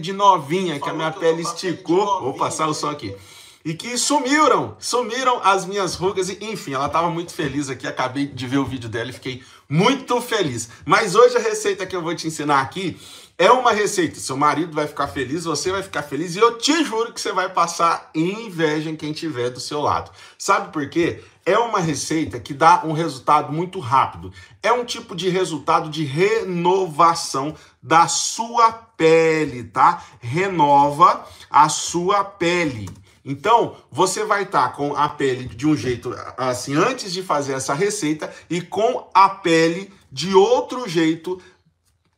de novinha, que a minha pele esticou. Vou passar o som aqui. E que sumiram, sumiram as minhas rugas. E, enfim, ela estava muito feliz aqui. Acabei de ver o vídeo dela e fiquei muito feliz. Mas hoje a receita que eu vou te ensinar aqui é uma receita. Seu marido vai ficar feliz, você vai ficar feliz e eu te juro que você vai passar inveja em quem tiver do seu lado. Sabe por quê? É uma receita que dá um resultado muito rápido. É um tipo de resultado de renovação da sua pele, tá? Renova a sua pele. Então, você vai estar tá com a pele de um jeito assim antes de fazer essa receita e com a pele de outro jeito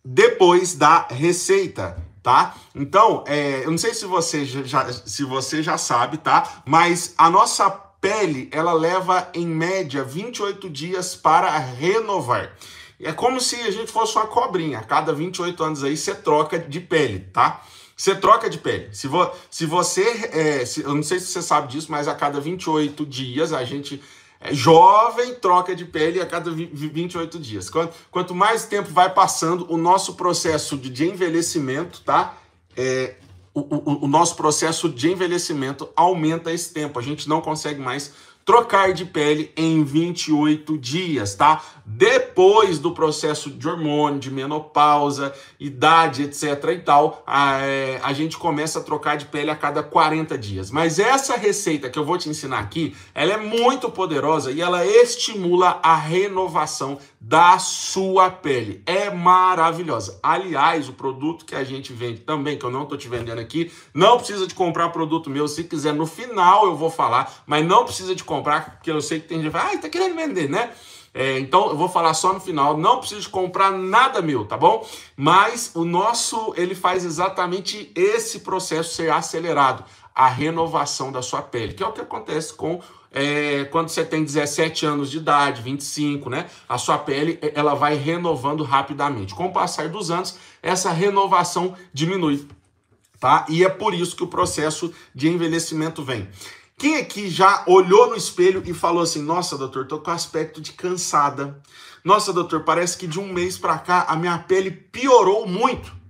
depois da receita, tá? Então, é, eu não sei se você já, se você já sabe, tá? Mas a nossa pele, ela leva em média 28 dias para renovar. É como se a gente fosse uma cobrinha. A cada 28 anos aí você troca de pele, tá? Você troca de pele. Se, vo, se você. É, se, eu não sei se você sabe disso, mas a cada 28 dias a gente. É, jovem troca de pele a cada 28 dias. Quanto, quanto mais tempo vai passando, o nosso processo de, de envelhecimento, tá? É, o, o, o nosso processo de envelhecimento aumenta esse tempo. A gente não consegue mais trocar de pele em 28 dias, tá? Depois do processo de hormônio, de menopausa, idade, etc e tal, a, é, a, gente começa a trocar de pele a cada 40 dias. Mas essa receita que eu vou te ensinar aqui, ela é muito poderosa e ela estimula a renovação da sua pele. É maravilhosa. Aliás, o produto que a gente vende também, que eu não estou te vendendo aqui, não precisa de comprar produto meu. Se quiser, no final eu vou falar, mas não precisa de comprar, porque eu sei que tem gente que fala, ah, está querendo vender, né? É, então eu vou falar só no final, não precisa comprar nada meu, tá bom? Mas o nosso, ele faz exatamente esse processo ser acelerado, a renovação da sua pele, que é o que acontece com é, quando você tem 17 anos de idade, 25, né? A sua pele ela vai renovando rapidamente. Com o passar dos anos, essa renovação diminui, tá? E é por isso que o processo de envelhecimento vem. Quem aqui já olhou no espelho e falou assim: Nossa, doutor, tô com aspecto de cansada. Nossa, doutor, parece que de um mês para cá a minha pele piorou muito.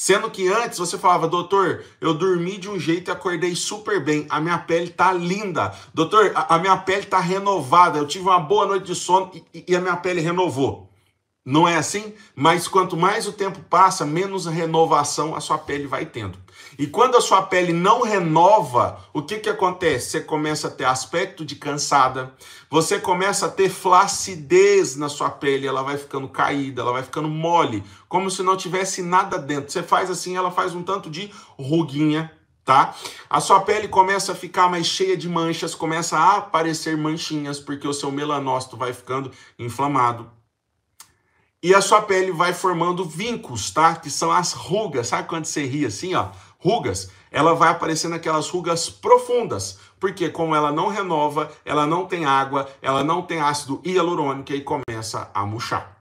Sendo que antes você falava, doutor, eu dormi de um jeito e acordei super bem, a minha pele tá linda, doutor, a, a minha pele tá renovada, eu tive uma boa noite de sono e, e a minha pele renovou. Não é assim? Mas quanto mais o tempo passa, menos renovação a sua pele vai tendo. E quando a sua pele não renova, o que, que acontece? Você começa a ter aspecto de cansada, você começa a ter flacidez na sua pele, ela vai ficando caída, ela vai ficando mole, como se não tivesse nada dentro. Você faz assim, ela faz um tanto de ruguinha, tá? A sua pele começa a ficar mais cheia de manchas, começa a aparecer manchinhas, porque o seu melanócito vai ficando inflamado, e a sua pele vai formando vincos, tá? Que são as rugas. Sabe quando você ri assim, ó? rugas, ela vai aparecendo aquelas rugas profundas, porque como ela não renova, ela não tem água, ela não tem ácido hialurônico e começa a murchar.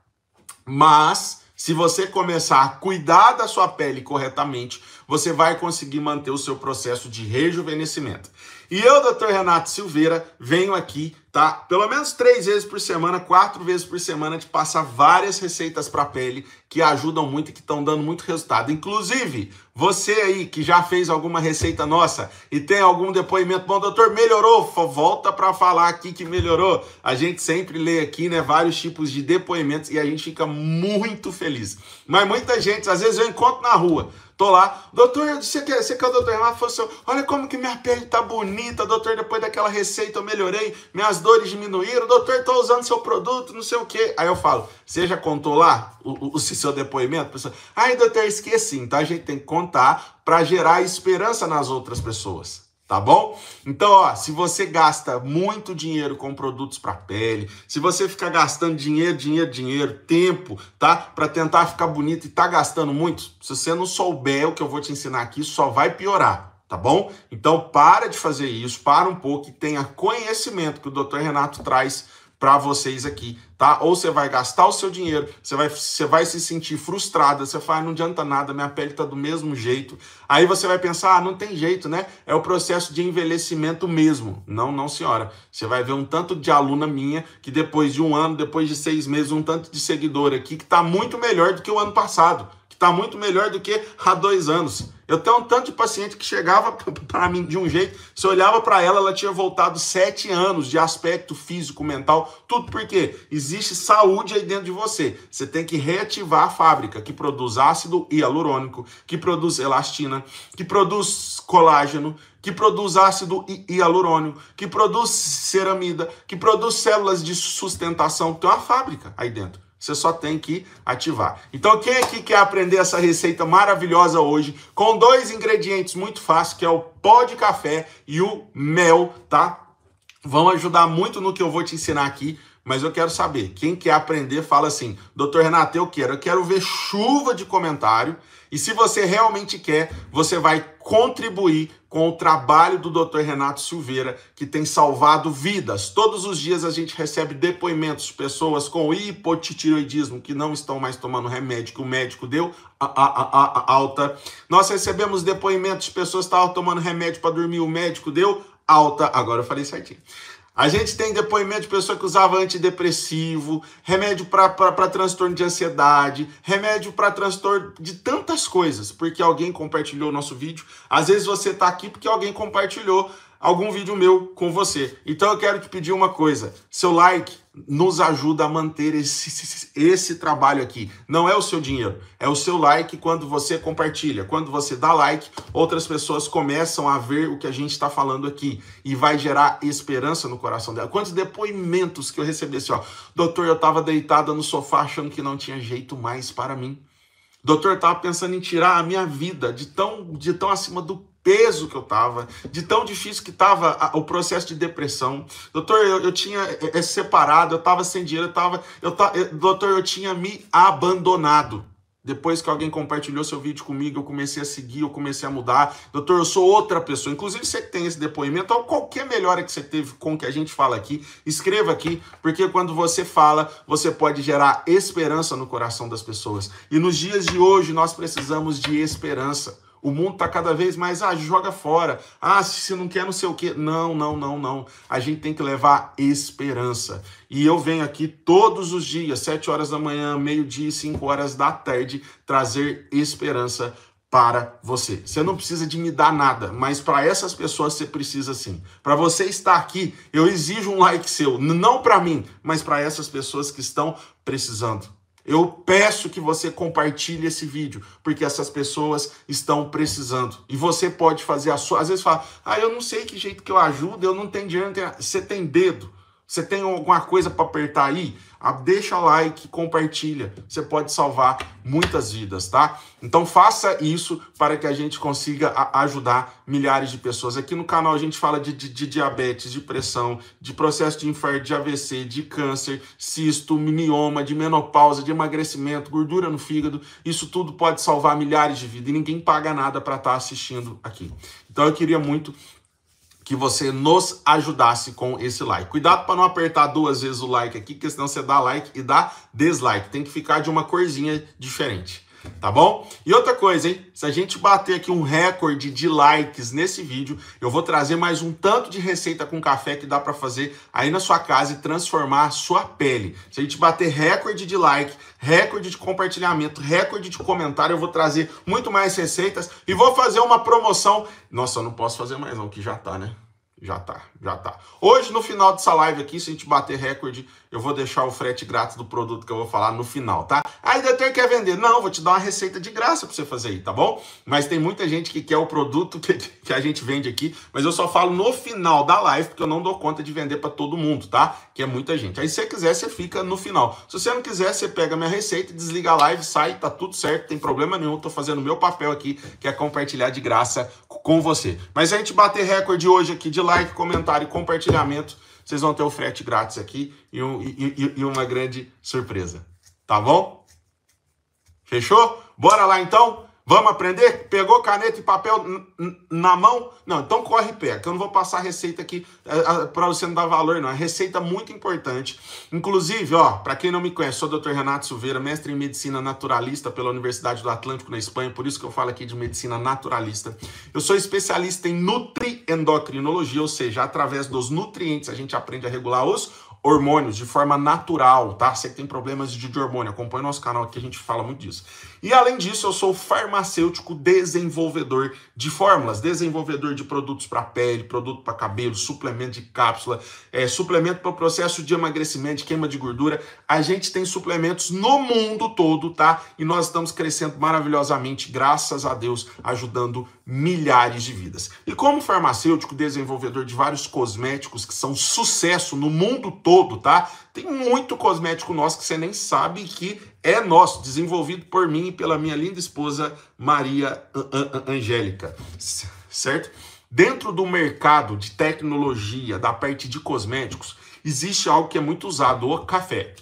Mas se você começar a cuidar da sua pele corretamente, você vai conseguir manter o seu processo de rejuvenescimento. E eu, Dr. Renato Silveira, venho aqui tá? Pelo menos três vezes por semana, quatro vezes por semana, te passa várias receitas para pele que ajudam muito e que estão dando muito resultado. Inclusive, você aí que já fez alguma receita nossa e tem algum depoimento, bom, doutor, melhorou? Volta para falar aqui que melhorou. A gente sempre lê aqui, né, vários tipos de depoimentos e a gente fica muito feliz. Mas muita gente, às vezes eu encontro na rua, Tô lá, doutor, você quer, você quer o doutor Remar? Falou assim, olha como que minha pele tá bonita, doutor, depois daquela receita eu melhorei, minhas dores diminuíram, doutor, tô usando seu produto, não sei o quê. Aí eu falo, você já contou lá o, o, o seu depoimento? A pessoa, ai, doutor, esqueci. Então a gente tem que contar para gerar esperança nas outras pessoas tá bom? Então, ó, se você gasta muito dinheiro com produtos para pele, se você fica gastando dinheiro, dinheiro, dinheiro, tempo, tá? Para tentar ficar bonito e tá gastando muito, se você não souber o que eu vou te ensinar aqui, só vai piorar. Tá bom? Então para de fazer isso, para um pouco e tenha conhecimento que o Dr. Renato traz para vocês aqui, tá? Ou você vai gastar o seu dinheiro, você vai, você vai se sentir frustrada, você fala, ah, não adianta nada, minha pele tá do mesmo jeito. Aí você vai pensar, ah, não tem jeito, né? É o processo de envelhecimento mesmo. Não, não, senhora. Você vai ver um tanto de aluna minha que depois de um ano, depois de seis meses, um tanto de seguidor aqui que tá muito melhor do que o ano passado está muito melhor do que há dois anos. Eu tenho um tanto de paciente que chegava para mim de um jeito, se olhava para ela, ela tinha voltado sete anos de aspecto físico, mental, tudo porque existe saúde aí dentro de você. Você tem que reativar a fábrica que produz ácido hialurônico, que produz elastina, que produz colágeno, que produz ácido hialurônico, que produz ceramida, que produz células de sustentação. Tem uma fábrica aí dentro. Você só tem que ativar. Então, quem aqui quer aprender essa receita maravilhosa hoje com dois ingredientes muito fáceis, que é o pó de café e o mel, tá? Vão ajudar muito no que eu vou te ensinar aqui, mas eu quero saber. Quem quer aprender, fala assim: "Doutor Renato, eu quero, eu quero ver chuva de comentário e se você realmente quer, você vai contribuir com o trabalho do Dr. Renato Silveira, que tem salvado vidas. Todos os dias a gente recebe depoimentos de pessoas com hipotireoidismo que não estão mais tomando remédio que o médico deu a, a, a, alta. Nós recebemos depoimentos de pessoas que estavam tomando remédio para dormir, o médico deu alta. Agora eu falei certinho. A gente tem depoimento de pessoa que usava antidepressivo, remédio para transtorno de ansiedade, remédio para transtorno de tantas coisas, porque alguém compartilhou o nosso vídeo. Às vezes você está aqui porque alguém compartilhou algum vídeo meu com você. Então eu quero te pedir uma coisa: seu like, nos ajuda a manter esse, esse, esse, trabalho aqui. Não é o seu dinheiro, é o seu like quando você compartilha. Quando você dá like, outras pessoas começam a ver o que a gente está falando aqui e vai gerar esperança no coração dela. Quantos depoimentos que eu recebi assim, ó. Doutor, eu estava deitada no sofá achando que não tinha jeito mais para mim. Doutor, eu estava pensando em tirar a minha vida de tão, de tão acima do peso que eu tava, de tão difícil que tava o processo de depressão. Doutor, eu, eu tinha é, é separado, eu tava sem dinheiro, eu tava, eu doutor, eu tinha me abandonado. Depois que alguém compartilhou seu vídeo comigo, eu comecei a seguir, eu comecei a mudar. Doutor, eu sou outra pessoa. Inclusive, você que tem esse depoimento, ou qualquer melhora que você teve com o que a gente fala aqui, escreva aqui, porque quando você fala, você pode gerar esperança no coração das pessoas. E nos dias de hoje, nós precisamos de esperança. O mundo está cada vez mais, ah, joga fora. Ah, se você não quer não sei o quê. Não, não, não, não. A gente tem que levar esperança. E eu venho aqui todos os dias, 7 horas da manhã, meio-dia e 5 horas da tarde, trazer esperança para você. Você não precisa de me dar nada, mas para essas pessoas você precisa sim. Para você estar aqui, eu exijo um like seu, não para mim, mas para essas pessoas que estão precisando. Eu peço que você compartilhe esse vídeo, porque essas pessoas estão precisando. E você pode fazer a sua. Às vezes fala, ah, eu não sei que jeito que eu ajudo, eu não tenho dinheiro. Você tem dedo. Você tem alguma coisa para apertar aí? Ah, deixa like, compartilha. Você pode salvar muitas vidas, tá? Então faça isso para que a gente consiga ajudar milhares de pessoas. Aqui no canal a gente fala de, de, de diabetes, de pressão, de processo de infarto, de AVC, de câncer, cisto, mioma, de menopausa, de emagrecimento, gordura no fígado. Isso tudo pode salvar milhares de vidas e ninguém paga nada para estar tá assistindo aqui. Então eu queria muito que você nos ajudasse com esse like. Cuidado para não apertar duas vezes o like aqui, porque senão você dá like e dá dislike. Tem que ficar de uma corzinha diferente, tá bom? E outra coisa, hein? Se a gente bater aqui um recorde de likes nesse vídeo, eu vou trazer mais um tanto de receita com café que dá para fazer aí na sua casa e transformar a sua pele. Se a gente bater recorde de like, recorde de compartilhamento, recorde de comentário. Eu vou trazer muito mais receitas e vou fazer uma promoção. Nossa, eu não posso fazer mais não, que já tá, né? Já tá, já tá. Hoje, no final dessa live aqui, se a gente bater recorde, eu vou deixar o frete grátis do produto que eu vou falar no final, tá? Ainda tem quer vender? Não, vou te dar uma receita de graça para você fazer aí, tá bom? Mas tem muita gente que quer o produto que, que a gente vende aqui, mas eu só falo no final da live, porque eu não dou conta de vender para todo mundo, tá? Que é muita gente. Aí se você quiser, você fica no final. Se você não quiser, você pega minha receita, desliga a live, sai, tá tudo certo, tem problema nenhum, tô fazendo meu papel aqui, que é compartilhar de graça com você. Mas se a gente bater recorde hoje aqui de like, comentário e compartilhamento, vocês vão ter o frete grátis aqui e, um, e, e uma grande surpresa. Tá bom? Fechou? Bora lá então? Vamos aprender? Pegou caneta e papel na mão? Não, então corre pé, que Eu não vou passar a receita aqui para você não dar valor, não. É receita muito importante. Inclusive, ó, para quem não me conhece, sou o Dr. Renato Silveira, mestre em medicina naturalista pela Universidade do Atlântico na Espanha, por isso que eu falo aqui de medicina naturalista. Eu sou especialista em nutriendocrinologia, ou seja, através dos nutrientes a gente aprende a regular os hormônios de forma natural, tá? Você que tem problemas de hormônio, acompanha nosso canal aqui, a gente fala muito disso. E além disso, eu sou farmacêutico desenvolvedor de fórmulas, desenvolvedor de produtos para pele, produto para cabelo, suplemento de cápsula, é, suplemento para o processo de emagrecimento, queima de gordura. A gente tem suplementos no mundo todo, tá? E nós estamos crescendo maravilhosamente, graças a Deus, ajudando milhares de vidas. E como farmacêutico, desenvolvedor de vários cosméticos que são sucesso no mundo todo, tá? Tem muito cosmético nosso que você nem sabe que é nosso, desenvolvido por mim e pela minha linda esposa Maria Angélica, certo? Dentro do mercado de tecnologia, da parte de cosméticos, existe algo que é muito usado, o café.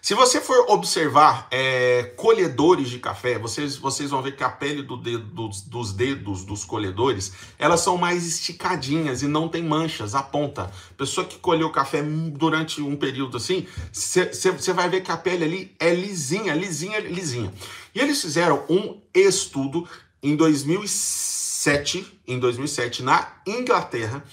Se você for observar é, colhedores de café, vocês, vocês vão ver que a pele do dedo, dos, dos, dedos dos colhedores, elas são mais esticadinhas e não tem manchas, a ponta. Pessoa que colheu café durante um período assim, você vai ver que a pele ali é lisinha, lisinha, lisinha. E eles fizeram um estudo em 2007, em 2007 na Inglaterra,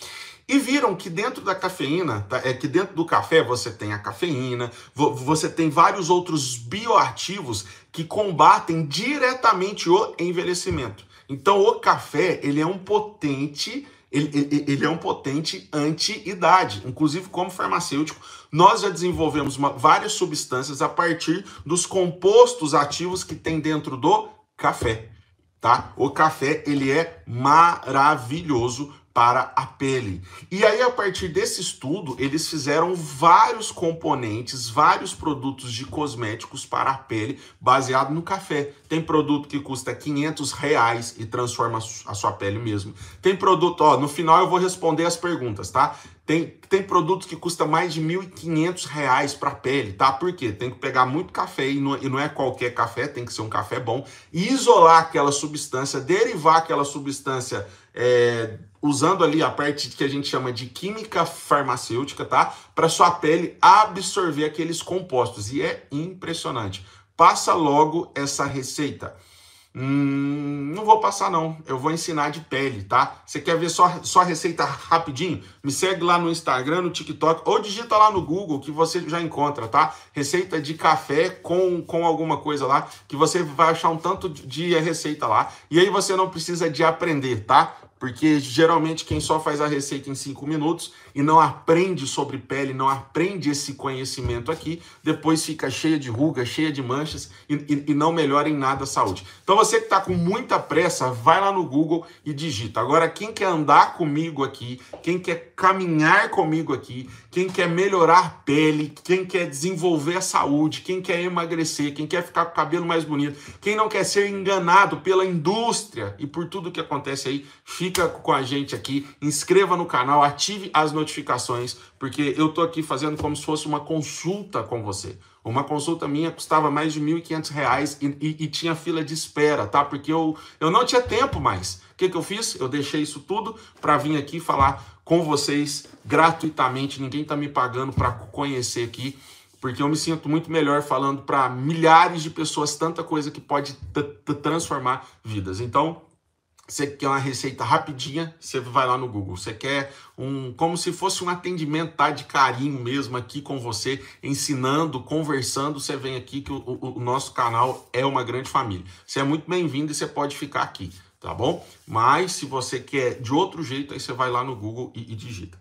e viram que dentro da cafeína, tá? é que dentro do café você tem a cafeína, vo você tem vários outros bioativos que combatem diretamente o envelhecimento. Então o café, ele é um potente ele, ele, ele, é um potente anti-idade. Inclusive, como farmacêutico, nós já desenvolvemos uma, várias substâncias a partir dos compostos ativos que tem dentro do café. Tá? O café ele é maravilhoso para a pele. E aí, a partir desse estudo, eles fizeram vários componentes, vários produtos de cosméticos para a pele baseado no café. Tem produto que custa 500 reais e transforma a sua pele mesmo. Tem produto, ó, no final eu vou responder as perguntas, tá? Tem, tem produto que custa mais de 1.500 reais para a pele, tá? Por quê? Tem que pegar muito café e não, e não é qualquer café, tem que ser um café bom. E isolar aquela substância, derivar aquela substância é, usando ali a parte que a gente chama de química farmacêutica, tá? Para sua pele absorver aqueles compostos. E é impressionante. Passa logo essa receita. Hum, não vou passar não, eu vou ensinar de pele, tá? Você quer ver só, só receita rapidinho? Me segue lá no Instagram, no TikTok, ou digita lá no Google que você já encontra, tá? Receita de café com, com alguma coisa lá, que você vai achar um tanto de receita lá. E aí você não precisa de aprender, tá? Porque geralmente quem só faz a receita em cinco minutos e não aprende sobre pele, não aprende esse conhecimento aqui, depois fica cheia de rugas, cheia de manchas e, e, e não melhora em nada a saúde. Então você que está com muita pressa, vai lá no Google e digita. Agora, quem quer andar comigo aqui, quem quer caminhar comigo aqui, quem quer melhorar pele, quem quer desenvolver a saúde, quem quer emagrecer, quem quer ficar com o cabelo mais bonito, quem não quer ser enganado pela indústria e por tudo que acontece aí, fica com a gente aqui, inscreva no canal, ative as notificações, porque eu tô aqui fazendo como se fosse uma consulta com você. Uma consulta minha custava mais de R$ 1.500 e, e, e tinha fila de espera, tá? Porque eu, eu não tinha tempo mais. O que, que eu fiz? Eu deixei isso tudo para vir aqui falar com vocês gratuitamente. Ninguém tá me pagando para conhecer aqui porque eu me sinto muito melhor falando para milhares de pessoas tanta coisa que pode transformar vidas. Então, você quer uma receita rapidinha, você vai lá no Google. Você quer um como se fosse um atendimento tá, de carinho mesmo aqui com você, ensinando, conversando. Você vem aqui que o, o, o nosso canal é uma grande família. Você é muito bem-vindo e você pode ficar aqui, tá bom? Mas se você quer de outro jeito, aí você vai lá no Google e, e digita.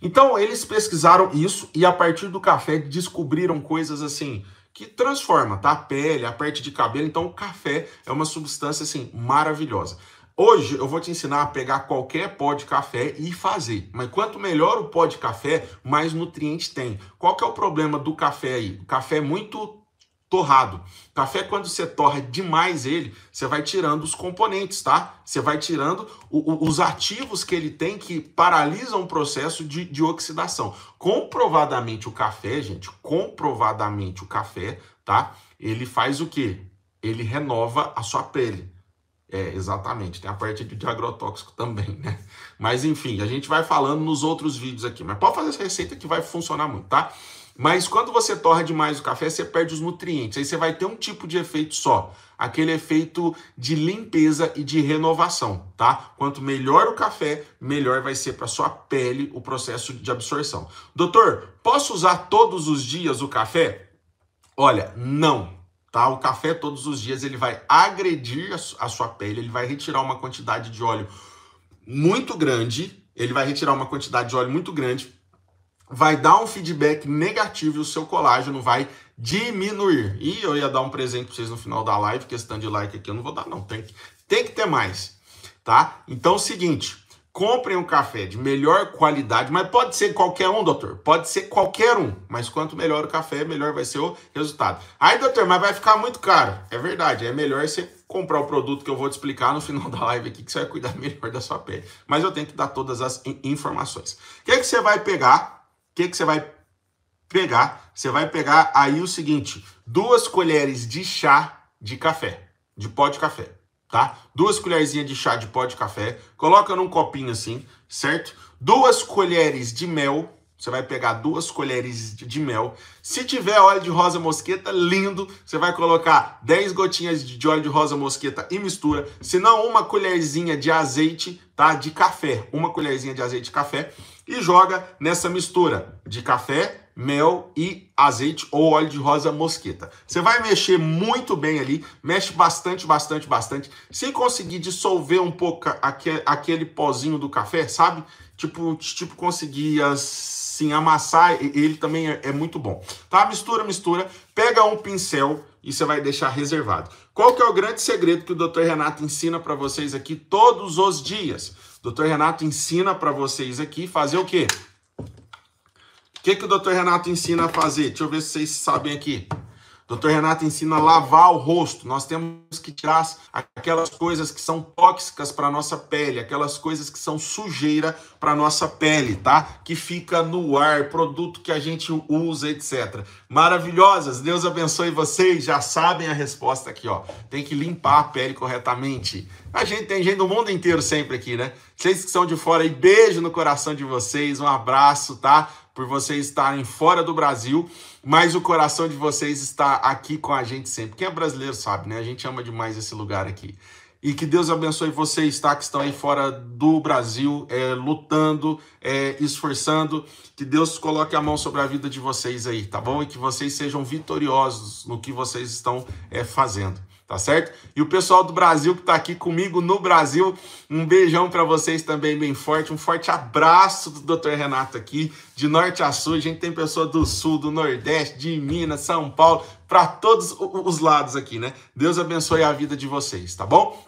Então eles pesquisaram isso e a partir do café descobriram coisas assim que transforma, tá? A pele, a parte de cabelo. Então, o café é uma substância assim maravilhosa. Hoje eu vou te ensinar a pegar qualquer pó de café e fazer. Mas quanto melhor o pó de café, mais nutrientes tem. Qual que é o problema do café aí? O café é muito torrado. Café, quando você torra demais ele, você vai tirando os componentes, tá? Você vai tirando o, o, os ativos que ele tem que paralisam o processo de, de oxidação. Comprovadamente o café, gente, comprovadamente o café, tá? Ele faz o quê? Ele renova a sua pele. É, exatamente, tem a parte de agrotóxico também, né? Mas enfim, a gente vai falando nos outros vídeos aqui, mas pode fazer essa receita que vai funcionar muito, tá? Mas quando você torra demais o café, você perde os nutrientes. Aí você vai ter um tipo de efeito só, aquele efeito de limpeza e de renovação, tá? Quanto melhor o café, melhor vai ser para sua pele o processo de absorção. Doutor, posso usar todos os dias o café? Olha, não. Tá? O café todos os dias ele vai agredir a sua pele, ele vai retirar uma quantidade de óleo muito grande, ele vai retirar uma quantidade de óleo muito grande, vai dar um feedback negativo e o seu colágeno vai diminuir. E eu ia dar um presente para vocês no final da live, questão de like aqui, eu não vou dar não, tem que, tem que ter mais, tá? Então, é o seguinte, Comprem um café de melhor qualidade, mas pode ser qualquer um, doutor. Pode ser qualquer um. Mas quanto melhor o café, melhor vai ser o resultado. Aí, doutor, mas vai ficar muito caro. É verdade, é melhor você comprar o produto que eu vou te explicar no final da live aqui, que você vai cuidar melhor da sua pele. Mas eu tenho que dar todas as informações. O que, é que você vai pegar? O que, é que você vai pegar? Você vai pegar aí o seguinte: duas colheres de chá de café, de pó de café tá? Duas colherzinhas de chá de pó de café, coloca num copinho assim, certo? Duas colheres de mel, você vai pegar duas colheres de mel. Se tiver óleo de rosa mosqueta, lindo. Você vai colocar 10 gotinhas de óleo de rosa mosqueta e mistura. Se não, uma colherzinha de azeite, tá? De café. Uma colherzinha de azeite de café. E joga nessa mistura de café, mel e azeite ou óleo de rosa mosqueta. Você vai mexer muito bem ali, mexe bastante, bastante, bastante. Se conseguir dissolver um pouco aquele, aquele pozinho do café, sabe? Tipo, tipo conseguir assim amassar, ele também é, é muito bom. Tá? Mistura, mistura. Pega um pincel e você vai deixar reservado. Qual que é o grande segredo que o Dr. Renato ensina para vocês aqui todos os dias? Dr. Renato ensina para vocês aqui fazer o quê? que, que o doutor Renato ensina a fazer? Deixa eu ver se vocês sabem aqui. Doutor Renato ensina a lavar o rosto. Nós temos que tirar aquelas coisas que são tóxicas para nossa pele, aquelas coisas que são sujeira para nossa pele, tá? Que fica no ar, produto que a gente usa, etc. Maravilhosas. Deus abençoe vocês. Já sabem a resposta aqui, ó. Tem que limpar a pele corretamente. A gente tem gente do mundo inteiro sempre aqui, né? Vocês que são de fora aí, beijo no coração de vocês, um abraço, tá? por vocês estarem fora do Brasil, mas o coração de vocês está aqui com a gente sempre. Quem é brasileiro sabe, né? A gente ama demais esse lugar aqui. E que Deus abençoe vocês, tá? Que estão aí fora do Brasil, é, lutando, é, esforçando. Que Deus coloque a mão sobre a vida de vocês aí, tá bom? E que vocês sejam vitoriosos no que vocês estão é, fazendo tá certo? E o pessoal do Brasil que está aqui comigo no Brasil, um beijão para vocês também bem forte, um forte abraço do Dr. Renato aqui, de norte a sul, a gente tem pessoa do sul, do nordeste, de Minas, São Paulo, para todos os lados aqui, né? Deus abençoe a vida de vocês, tá bom?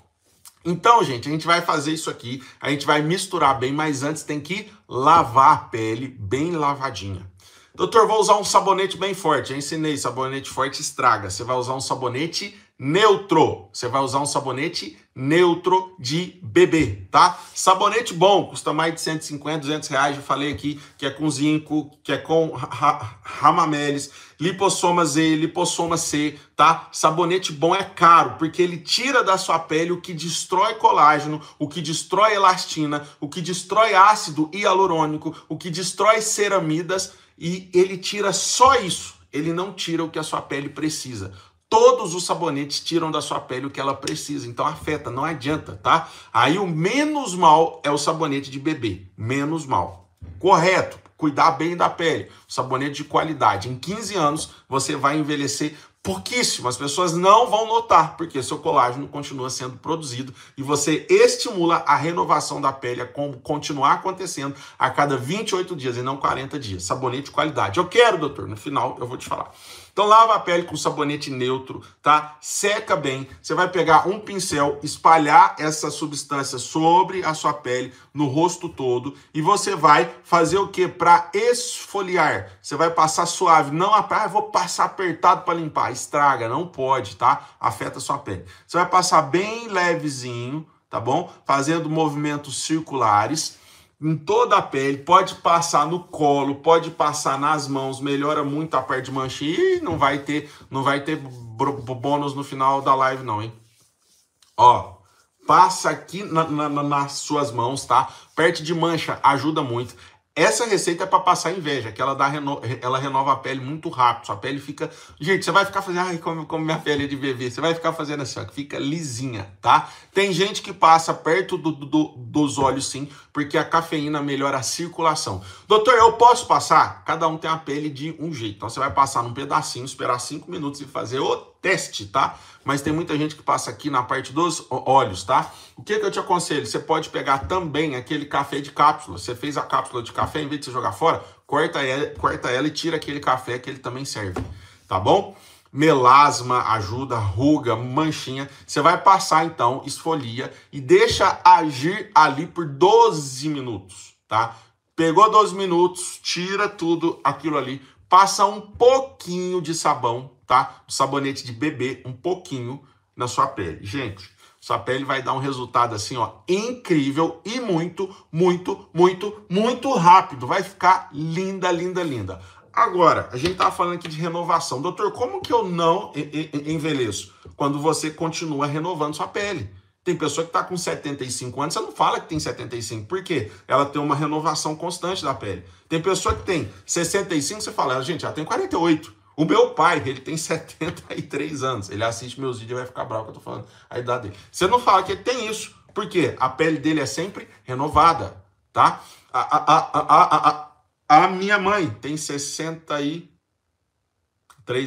Então, gente, a gente vai fazer isso aqui, a gente vai misturar bem, mas antes tem que lavar a pele bem lavadinha. Doutor, vou usar um sabonete bem forte. Eu ensinei, sabonete forte estraga. Você vai usar um sabonete neutro. Você vai usar um sabonete neutro de bebê, tá? Sabonete bom, custa mais de 150, 200 reais. Eu falei aqui que é com zinco, que é com ramamelis, lipossoma Z, lipossoma C, tá? Sabonete bom é caro, porque ele tira da sua pele o que destrói colágeno, o que destrói elastina, o que destrói ácido hialurônico, o que destrói ceramidas e ele tira só isso. Ele não tira o que a sua pele precisa todos os sabonetes tiram da sua pele o que ela precisa. Então afeta, não adianta, tá? Aí o menos mal é o sabonete de bebê. Menos mal. Correto. Cuidar bem da pele. Sabonete de qualidade. Em 15 anos você vai envelhecer pouquíssimo. As pessoas não vão notar, porque seu colágeno continua sendo produzido e você estimula a renovação da pele a continuar acontecendo a cada 28 dias e não 40 dias. Sabonete de qualidade. Eu quero, doutor. No final eu vou te falar. Então lava a pele com sabonete neutro, tá? Seca bem. Você vai pegar um pincel, espalhar essa substância sobre a sua pele, no rosto todo, e você vai fazer o que para esfoliar. Você vai passar suave, não ah, vou passar apertado para limpar, estraga, não pode, tá? Afeta a sua pele. Você vai passar bem levezinho, tá bom? Fazendo movimentos circulares em toda a pele, pode passar no colo, pode passar nas mãos, melhora muito a parte de mancha e não vai ter, não vai ter bônus no final da live não, hein? Ó, passa aqui na, na, nas suas mãos, tá? Perto de mancha ajuda muito. Essa receita é para passar inveja, que ela, dá, ela renova a pele muito rápido. Sua pele fica. Gente, você vai ficar fazendo. Ai, como, como minha pele é de bebê. Você vai ficar fazendo assim, ó, que fica lisinha, tá? Tem gente que passa perto do, do, dos olhos, sim, porque a cafeína melhora a circulação. Doutor, eu posso passar? Cada um tem a pele de um jeito. Então você vai passar num pedacinho, esperar cinco minutos e fazer outro teste, tá? Mas tem muita gente que passa aqui na parte dos olhos, tá? O que, que eu te aconselho? Você pode pegar também aquele café de cápsula. Você fez a cápsula de café, em vez de você jogar fora, corta ela, corta ela e tira aquele café que ele também serve, tá bom? melasma ajuda, ruga, manchinha. Você vai passar então, esfolia e deixa agir ali por 12 minutos, tá? Pegou 12 minutos, tira tudo aquilo ali, passa um pouquinho de sabão tá? Do sabonete de bebê um pouquinho na sua pele. Gente, sua pele vai dar um resultado assim, ó, incrível e muito, muito, muito, muito rápido. Vai ficar linda, linda, linda. Agora, a gente estava falando aqui de renovação. Doutor, como que eu não envelheço? Quando você continua renovando sua pele. Tem pessoa que está com 75 anos, você não fala que tem 75. Por quê? Ela tem uma renovação constante da pele. Tem pessoa que tem 65, você fala, gente, ela tem 48. O meu pai, ele tem 73 anos. Ele assiste meus vídeos e vai ficar bravo que eu tô falando a idade dele. Você não fala que ele tem isso, porque a pele dele é sempre renovada, tá? A, a, a, a, a minha mãe tem 63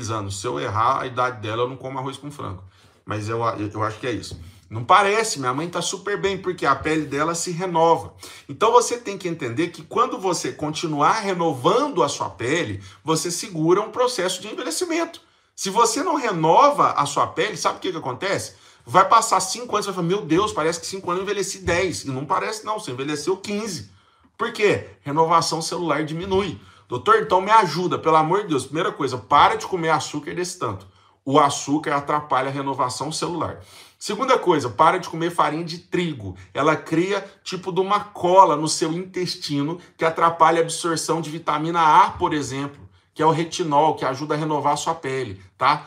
anos. Se eu errar a idade dela, eu não como arroz com frango. Mas eu, eu acho que é isso. Não parece, minha mãe está super bem, porque a pele dela se renova. Então você tem que entender que quando você continuar renovando a sua pele, você segura um processo de envelhecimento. Se você não renova a sua pele, sabe o que, que acontece? Vai passar 5 anos, você vai falar, meu Deus, parece que 5 anos eu envelheci 10. E não parece não, você envelheceu 15. Por quê? Renovação celular diminui. Doutor, então me ajuda, pelo amor de Deus. Primeira coisa, para de comer açúcar desse tanto. O açúcar atrapalha a renovação celular. Segunda coisa, para de comer farinha de trigo. Ela cria tipo de uma cola no seu intestino que atrapalha a absorção de vitamina A, por exemplo, que é o retinol, que ajuda a renovar a sua pele, tá?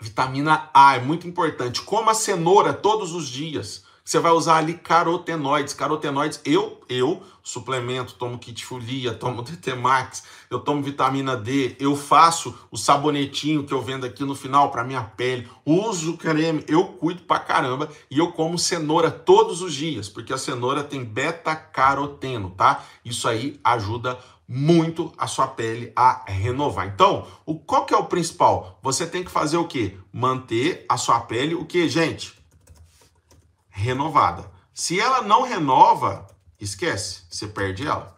Vitamina A é muito importante. Coma cenoura todos os dias. Você vai usar ali carotenoides. Carotenoides, eu, eu suplemento, tomo kitfolia, tomo DT-Max, eu tomo vitamina D, eu faço o sabonetinho que eu vendo aqui no final para minha pele, uso creme, eu cuido pra caramba e eu como cenoura todos os dias, porque a cenoura tem beta-caroteno, tá? Isso aí ajuda muito a sua pele a renovar. Então, o qual que é o principal? Você tem que fazer o quê? Manter a sua pele o quê, gente? renovada. Se ela não renova, esquece, você perde ela,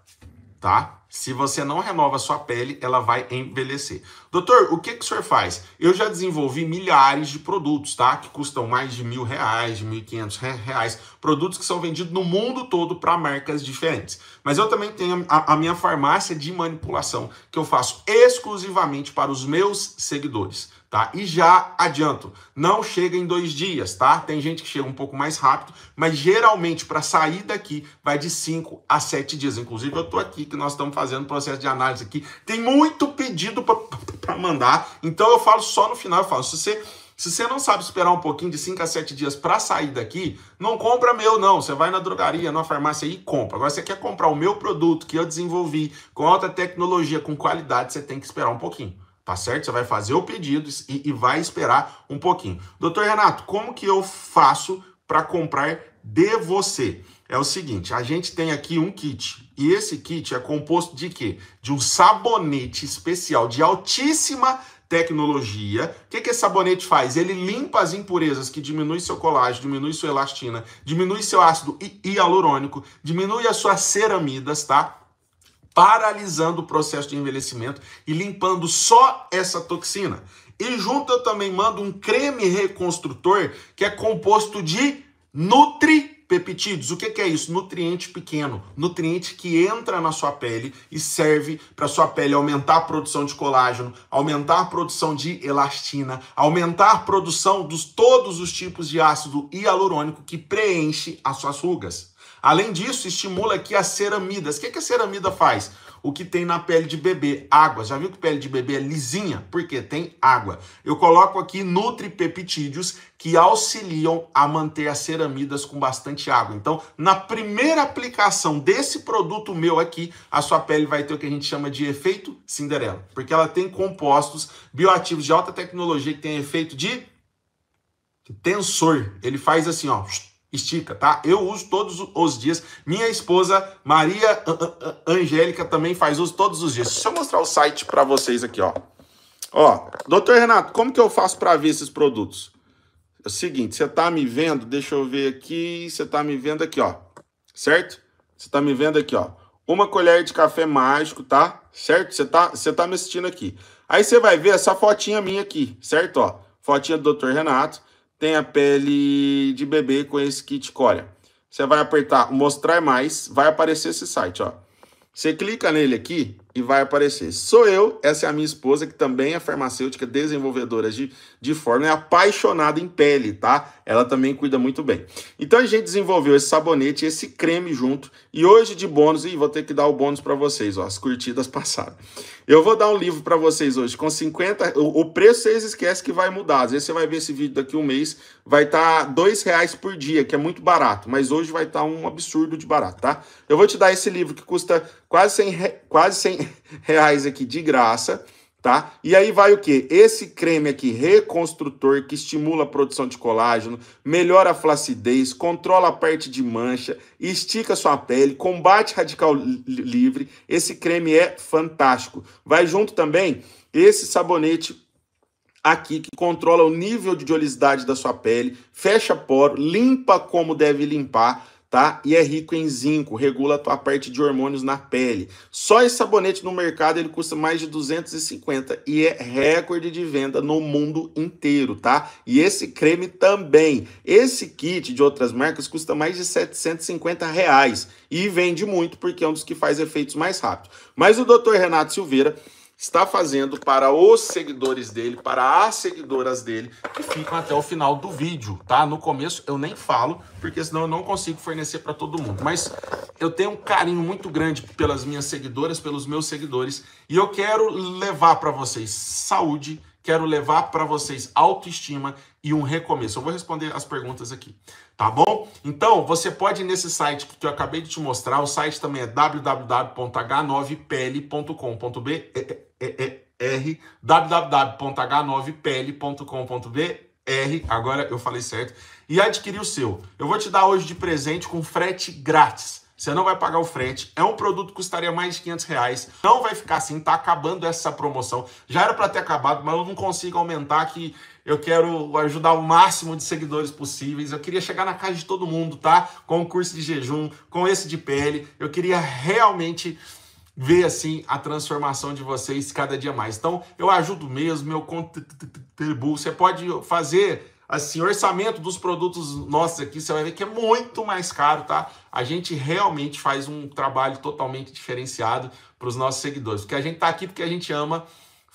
tá? Se você não renova a sua pele, ela vai envelhecer. Doutor, o que, que o senhor faz? Eu já desenvolvi milhares de produtos, tá? Que custam mais de mil reais, de mil e quinhentos reais. Produtos que são vendidos no mundo todo para marcas diferentes. Mas eu também tenho a, a minha farmácia de manipulação, que eu faço exclusivamente para os meus seguidores tá? E já adianto, não chega em dois dias, tá? Tem gente que chega um pouco mais rápido, mas geralmente para sair daqui vai de cinco a sete dias. Inclusive eu tô aqui que nós estamos fazendo processo de análise aqui. Tem muito pedido para mandar, então eu falo só no final, eu falo, se você se você não sabe esperar um pouquinho de 5 a 7 dias para sair daqui, não compra meu, não. Você vai na drogaria, na farmácia e compra. Agora, você quer comprar o meu produto que eu desenvolvi com alta tecnologia, com qualidade, você tem que esperar um pouquinho tá certo? Você vai fazer o pedido e, e vai esperar um pouquinho. Doutor Renato, como que eu faço para comprar de você? É o seguinte, a gente tem aqui um kit, e esse kit é composto de quê? De um sabonete especial de altíssima tecnologia. O que, que esse sabonete faz? Ele limpa as impurezas que diminui seu colágeno, diminui sua elastina, diminui seu ácido hialurônico, diminui as suas ceramidas, tá? paralisando o processo de envelhecimento e limpando só essa toxina. E junto eu também mando um creme reconstrutor que é composto de nutripeptídeos. O que, que é isso? Nutriente pequeno, nutriente que entra na sua pele e serve para sua pele aumentar a produção de colágeno, aumentar a produção de elastina, aumentar a produção dos todos os tipos de ácido hialurônico que preenche as suas rugas. Além disso, estimula aqui as ceramidas. O que, é que a ceramida faz? o que tem na pele de bebê, água. Já viu que pele de bebê é lisinha? Porque tem água. Eu coloco aqui nutripeptídeos que auxiliam a manter as ceramidas com bastante água. Então, na primeira aplicação desse produto meu aqui, a sua pele vai ter o que a gente chama de efeito Cinderela, porque ela tem compostos bioativos de alta tecnologia que tem efeito de tensor. Ele faz assim, ó, estica, tá? Eu uso todos os dias. Minha esposa, Maria Angélica, também faz uso todos os dias. Deixa eu mostrar o site para vocês aqui, ó. Ó, doutor Renato, como que eu faço para ver esses produtos? É o seguinte, você tá me vendo, deixa eu ver aqui, você tá me vendo aqui, ó. Certo? Você tá me vendo aqui, ó. Uma colher de café mágico, tá? Certo? Você tá, você tá me assistindo aqui. Aí você vai ver essa fotinha minha aqui, certo? Ó, fotinha do doutor Renato tem a pele de bebê com esse kit colha. Você vai apertar mostrar mais, vai aparecer esse site, ó. Você clica nele aqui e vai aparecer. Sou eu, essa é a minha esposa, que também é farmacêutica, desenvolvedora de, de fórmula, é apaixonada em pele, tá? Ela também cuida muito bem. Então a gente desenvolveu esse sabonete, esse creme junto, e hoje de bônus, e vou ter que dar o bônus para vocês, ó, as curtidas passadas. Eu vou dar um livro para vocês hoje com 50. O, o, preço vocês esquecem que vai mudar. Às vezes você vai ver esse vídeo daqui um mês, vai estar tá dois reais por dia, que é muito barato. Mas hoje vai estar tá um absurdo de barato, tá? Eu vou te dar esse livro que custa quase 100, quase 100 reais aqui de graça tá? E aí vai o que? Esse creme aqui, reconstrutor, que estimula a produção de colágeno, melhora a flacidez, controla a parte de mancha, estica sua pele, combate radical livre. Esse creme é fantástico. Vai junto também esse sabonete aqui que controla o nível de oleosidade da sua pele, fecha poro, limpa como deve limpar tá? E é rico em zinco, regula a tua parte de hormônios na pele. Só esse sabonete no mercado ele custa mais de 250 e é recorde de venda no mundo inteiro, tá? E esse creme também. Esse kit de outras marcas custa mais de 750 reais e vende muito porque é um dos que faz efeitos mais rápido. Mas o Dr. Renato Silveira está fazendo para os seguidores dele, para as seguidoras dele, que ficam até o final do vídeo, tá? No começo eu nem falo, porque senão eu não consigo fornecer para todo mundo. Mas eu tenho um carinho muito grande pelas minhas seguidoras, pelos meus seguidores, e eu quero levar para vocês saúde, quero levar para vocês autoestima e um recomeço. Eu vou responder as perguntas aqui, tá bom? Então, você pode ir nesse site que eu acabei de te mostrar, o site também é www.h9pl.com.br, é, é, é, www.h9pl.com.br, agora eu falei certo, e adquirir o seu. Eu vou te dar hoje de presente com frete grátis. Você não vai pagar o frete. É um produto que custaria mais de 500 reais. Não vai ficar assim. Tá acabando essa promoção. Já era para ter acabado, mas eu não consigo aumentar que eu quero ajudar o máximo de seguidores possíveis. Eu queria chegar na casa de todo mundo, tá? Com o curso de jejum, com esse de pele. Eu queria realmente ver assim a transformação de vocês cada dia mais. Então, eu ajudo mesmo, eu conto, Você pode fazer assim, orçamento dos produtos nossos aqui, você vai ver que é muito mais caro, tá? A gente realmente faz um trabalho totalmente diferenciado para os nossos seguidores. Porque a gente está aqui porque a gente ama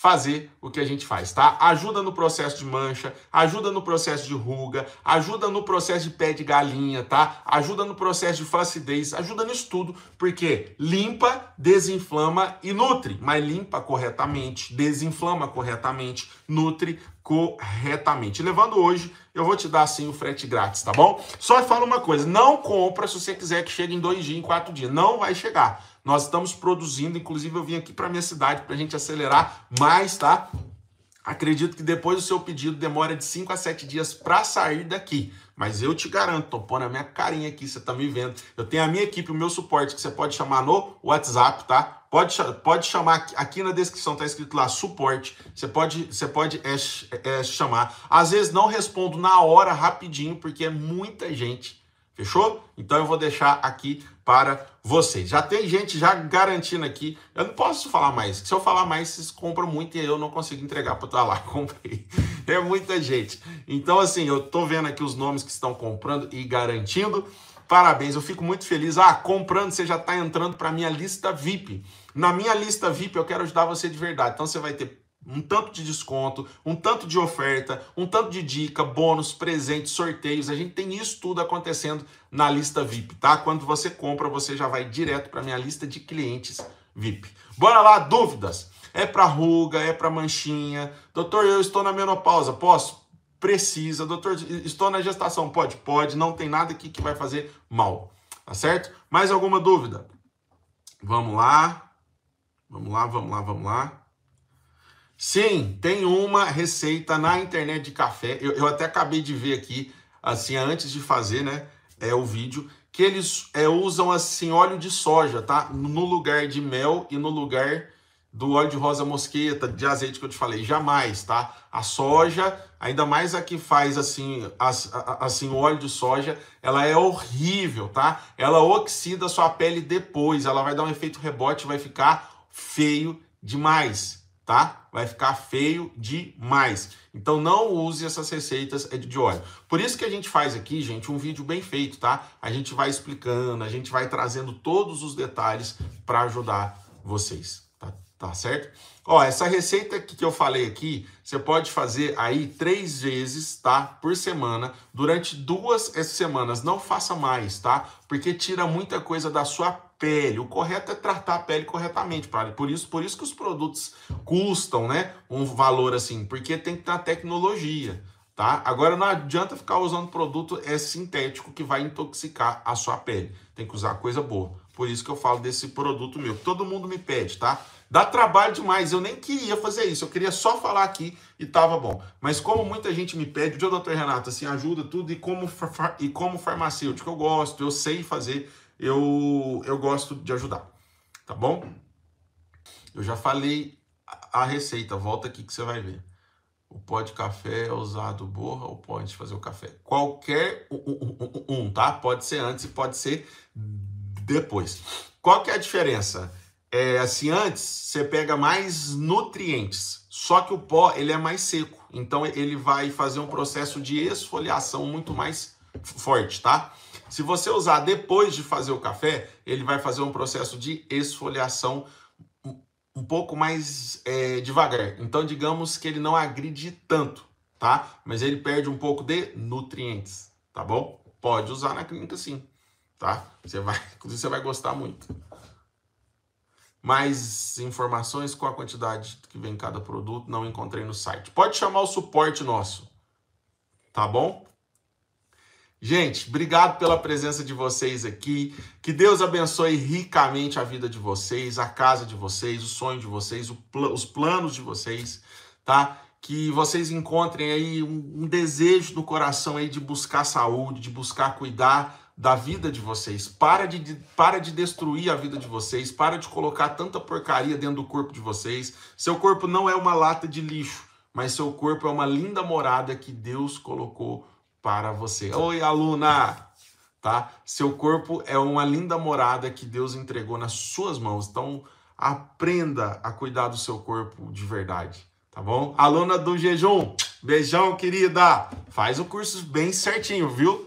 fazer o que a gente faz, tá? Ajuda no processo de mancha, ajuda no processo de ruga, ajuda no processo de pé de galinha, tá? Ajuda no processo de flacidez, ajuda nisso tudo, porque limpa, desinflama e nutre, mas limpa corretamente, desinflama corretamente, nutre corretamente. Levando hoje, eu vou te dar assim o frete grátis, tá bom? Só fala uma coisa, não compra se você quiser que chegue em dois dias, em quatro dias, não vai chegar. Nós estamos produzindo, inclusive eu vim aqui para minha cidade para a gente acelerar mais, tá? Acredito que depois do seu pedido demora de 5 a 7 dias para sair daqui. Mas eu te garanto, tô pondo a minha carinha aqui, você tá me vendo. Eu tenho a minha equipe, o meu suporte, que você pode chamar no WhatsApp, tá? Pode, pode chamar, aqui, na descrição tá escrito lá, suporte. Você pode, você pode é, é, é, chamar. Às vezes não respondo na hora, rapidinho, porque é muita gente. Fechou? Então eu vou deixar aqui para vocês. Já tem gente já garantindo aqui. Eu não posso falar mais. Se eu falar mais, vocês compram muito e eu não consigo entregar para estar lá. Comprei. É muita gente. Então, assim, eu tô vendo aqui os nomes que estão comprando e garantindo. Parabéns, eu fico muito feliz. Ah, comprando, você já está entrando para minha lista VIP. Na minha lista VIP, eu quero ajudar você de verdade. Então, você vai ter um tanto de desconto, um tanto de oferta, um tanto de dica, bônus, presentes, sorteios. A gente tem isso tudo acontecendo na lista VIP, tá? Quando você compra, você já vai direto para minha lista de clientes VIP. Bora lá, dúvidas. É para ruga, é para manchinha. Doutor, eu estou na menopausa, posso? Precisa. Doutor, estou na gestação, pode? Pode, não tem nada aqui que vai fazer mal. Tá certo? Mais alguma dúvida? Vamos lá. Vamos lá, vamos lá, vamos lá. Sim, tem uma receita na internet de café. Eu, eu até acabei de ver aqui, assim, antes de fazer, né? É o vídeo que eles é, usam assim óleo de soja, tá? No lugar de mel e no lugar do óleo de rosa mosqueta, de azeite que eu te falei, jamais, tá? A soja, ainda mais a que faz assim, as, a, assim o óleo de soja, ela é horrível, tá? Ela oxida a sua pele depois, ela vai dar um efeito rebote, vai ficar feio demais tá? Vai ficar feio demais. Então não use essas receitas é de óleo. Por isso que a gente faz aqui, gente, um vídeo bem feito, tá? A gente vai explicando, a gente vai trazendo todos os detalhes para ajudar vocês, tá? tá? certo? Ó, essa receita que eu falei aqui, você pode fazer aí três vezes, tá? Por semana, durante duas semanas. Não faça mais, tá? Porque tira muita coisa da sua pele. O correto é tratar a pele corretamente, Por isso, por isso que os produtos custam, né, um valor assim, porque tem que ter a tecnologia, tá? Agora não adianta ficar usando produto é sintético que vai intoxicar a sua pele. Tem que usar coisa boa. Por isso que eu falo desse produto meu, que todo mundo me pede, tá? Dá trabalho demais, eu nem queria fazer isso, eu queria só falar aqui e tava bom. Mas como muita gente me pede, o doutor Renato, assim, ajuda tudo e como, e como farmacêutico eu gosto, eu sei fazer, eu, eu gosto de ajudar, tá bom? Eu já falei a receita, volta aqui que você vai ver. O pó de café é usado borra ou pode fazer o café? Qualquer um, um, um, tá? Pode ser antes e pode ser depois. Qual que é a diferença? É, assim, antes você pega mais nutrientes, só que o pó ele é mais seco, então ele vai fazer um processo de esfoliação muito mais forte, tá? Se você usar depois de fazer o café, ele vai fazer um processo de esfoliação um pouco mais é, devagar. Então, digamos que ele não agride tanto, tá? Mas ele perde um pouco de nutrientes, tá bom? Pode usar na clínica sim, tá? Você vai, inclusive, você vai gostar muito. Mais informações com a quantidade que vem em cada produto não encontrei no site. Pode chamar o suporte nosso, tá bom? Gente, obrigado pela presença de vocês aqui. Que Deus abençoe ricamente a vida de vocês, a casa de vocês, o sonho de vocês, pl os planos de vocês, tá? Que vocês encontrem aí um, um desejo no coração aí de buscar saúde, de buscar cuidar da vida de vocês. Para de, de, para de destruir a vida de vocês, para de colocar tanta porcaria dentro do corpo de vocês. Seu corpo não é uma lata de lixo, mas seu corpo é uma linda morada que Deus colocou para você. Oi, aluna! Tá? Seu corpo é uma linda morada que Deus entregou nas suas mãos. Então, aprenda a cuidar do seu corpo de verdade, tá bom? Aluna do jejum, beijão, querida! Faz o curso bem certinho, viu?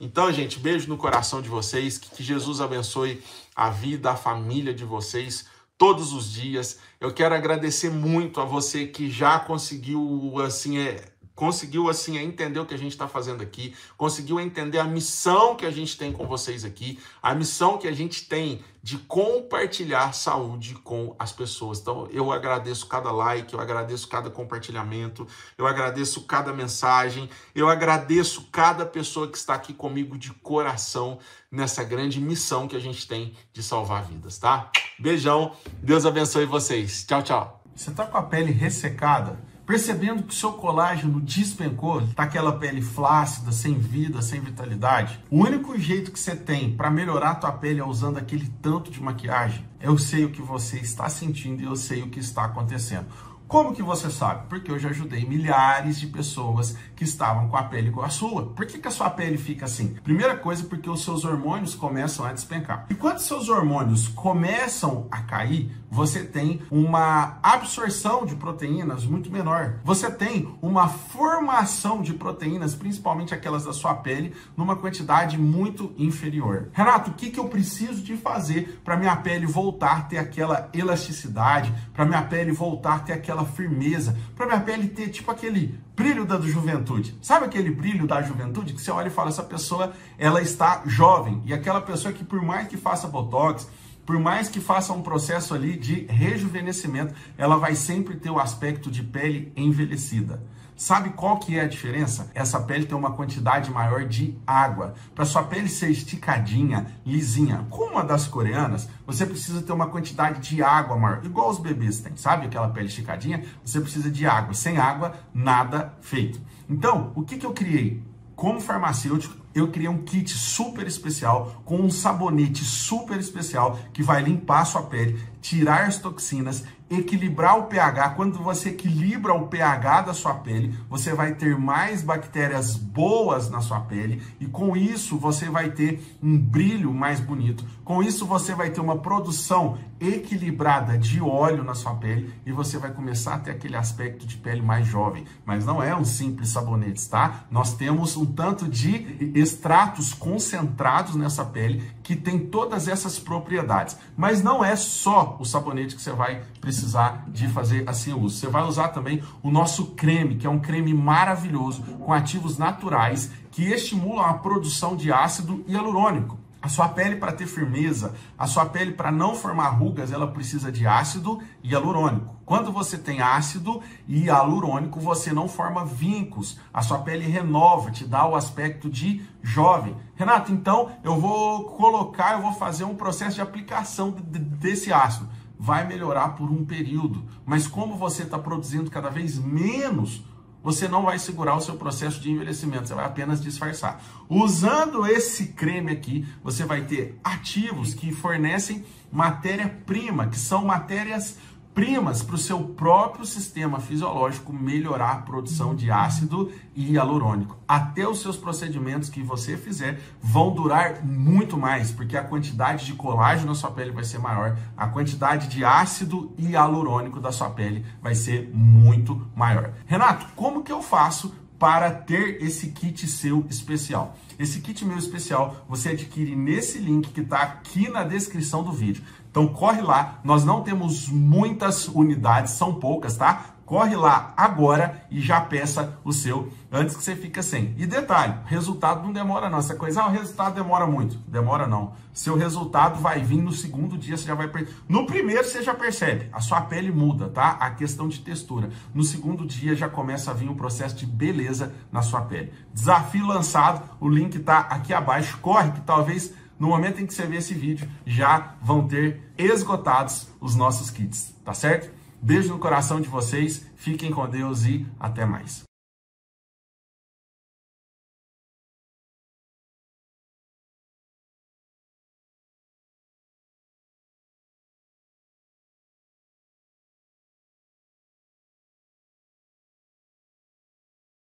Então, gente, beijo no coração de vocês. Que Jesus abençoe a vida, a família de vocês todos os dias. Eu quero agradecer muito a você que já conseguiu, assim, é, conseguiu assim entender o que a gente está fazendo aqui, conseguiu entender a missão que a gente tem com vocês aqui, a missão que a gente tem de compartilhar saúde com as pessoas. Então eu agradeço cada like, eu agradeço cada compartilhamento, eu agradeço cada mensagem, eu agradeço cada pessoa que está aqui comigo de coração nessa grande missão que a gente tem de salvar vidas, tá? Beijão, Deus abençoe vocês. Tchau, tchau. Você tá com a pele ressecada? Percebendo que seu colágeno despencou, tá aquela pele flácida, sem vida, sem vitalidade. O único jeito que você tem para melhorar a tua pele é usando aquele tanto de maquiagem. Eu sei o que você está sentindo e eu sei o que está acontecendo. Como que você sabe? Porque eu já ajudei milhares de pessoas que estavam com a pele igual a sua. Por que, que a sua pele fica assim? Primeira coisa, porque os seus hormônios começam a despencar. E quando seus hormônios começam a cair, você tem uma absorção de proteínas muito menor. Você tem uma formação de proteínas, principalmente aquelas da sua pele, numa quantidade muito inferior. Renato, o que, que eu preciso de fazer para minha pele voltar a ter aquela elasticidade, para minha pele voltar a ter aquela aquela firmeza, para minha pele ter tipo aquele brilho da juventude. Sabe aquele brilho da juventude que você olha e fala essa pessoa, ela está jovem. E aquela pessoa que por mais que faça botox, por mais que faça um processo ali de rejuvenescimento, ela vai sempre ter o aspecto de pele envelhecida. Sabe qual que é a diferença? Essa pele tem uma quantidade maior de água. Para sua pele ser esticadinha, lisinha, como a das coreanas, você precisa ter uma quantidade de água maior, igual os bebês têm, sabe? Aquela pele esticadinha, você precisa de água. Sem água, nada feito. Então, o que, que eu criei? Como farmacêutico, eu criei um kit super especial com um sabonete super especial que vai limpar a sua pele tirar as toxinas, equilibrar o pH. Quando você equilibra o pH da sua pele, você vai ter mais bactérias boas na sua pele e com isso você vai ter um brilho mais bonito. Com isso você vai ter uma produção equilibrada de óleo na sua pele e você vai começar a ter aquele aspecto de pele mais jovem. Mas não é um simples sabonete, tá? Nós temos um tanto de extratos concentrados nessa pele que tem todas essas propriedades. Mas não é só o sabonete que você vai precisar de fazer assim o uso. Você vai usar também o nosso creme, que é um creme maravilhoso com ativos naturais que estimulam a produção de ácido hialurônico. A sua pele, para ter firmeza, a sua pele, para não formar rugas, ela precisa de ácido e hialurônico. Quando você tem ácido e hialurônico, você não forma vincos. A sua pele renova, te dá o aspecto de jovem. Renato, então eu vou colocar, eu vou fazer um processo de aplicação desse ácido. Vai melhorar por um período, mas como você está produzindo cada vez menos você não vai segurar o seu processo de envelhecimento, você vai apenas disfarçar. Usando esse creme aqui, você vai ter ativos que fornecem matéria-prima, que são matérias primas para o seu próprio sistema fisiológico melhorar a produção de ácido hialurônico. Até os seus procedimentos que você fizer vão durar muito mais, porque a quantidade de colágeno na sua pele vai ser maior, a quantidade de ácido hialurônico da sua pele vai ser muito maior. Renato, como que eu faço para ter esse kit seu especial. Esse kit meu especial você adquire nesse link que está aqui na descrição do vídeo. Então corre lá, nós não temos muitas unidades, são poucas, tá? Corre lá agora e já peça o seu antes que você fica sem. E detalhe, resultado não demora não. Essa coisa, ah, o resultado demora muito. Demora não. Seu resultado vai vir no segundo dia, você já vai perceber. No primeiro você já percebe, a sua pele muda, tá? A questão de textura. No segundo dia já começa a vir um processo de beleza na sua pele. Desafio lançado, o link tá aqui abaixo. Corre que talvez no momento em que você vê esse vídeo, já vão ter esgotados os nossos kits, tá certo? Beijo no coração de vocês, fiquem com Deus e até mais.